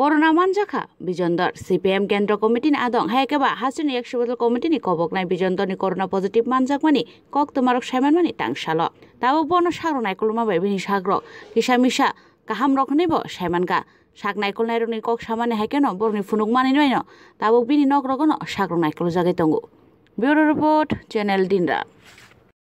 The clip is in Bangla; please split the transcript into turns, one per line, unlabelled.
করোনা মানজাখা বিজন্দর সিপিএম কেন্দ্র কমিটি আদং হ্যাঁ হাসিনি একশো কবক নাই কবকনাই নি করোনা পজিটিভ মানে কক তোমারক সাইমান মানে তাংশাল তাও বন সারো নাইকুলমা বেবিনি সাগর কিসা মিশা কাহাম রক রখনিব সাইমানগা শাক নাইকল নাইর নি কক সামানে হ্যাঁ কেন বরনি ফুনুক মানি নয় ন তাবক বিনি নক রগন সাগর নাইকল জাগাই তঙ্গু ব্যুরো রিপোর্ট চ্যানেল দিনরা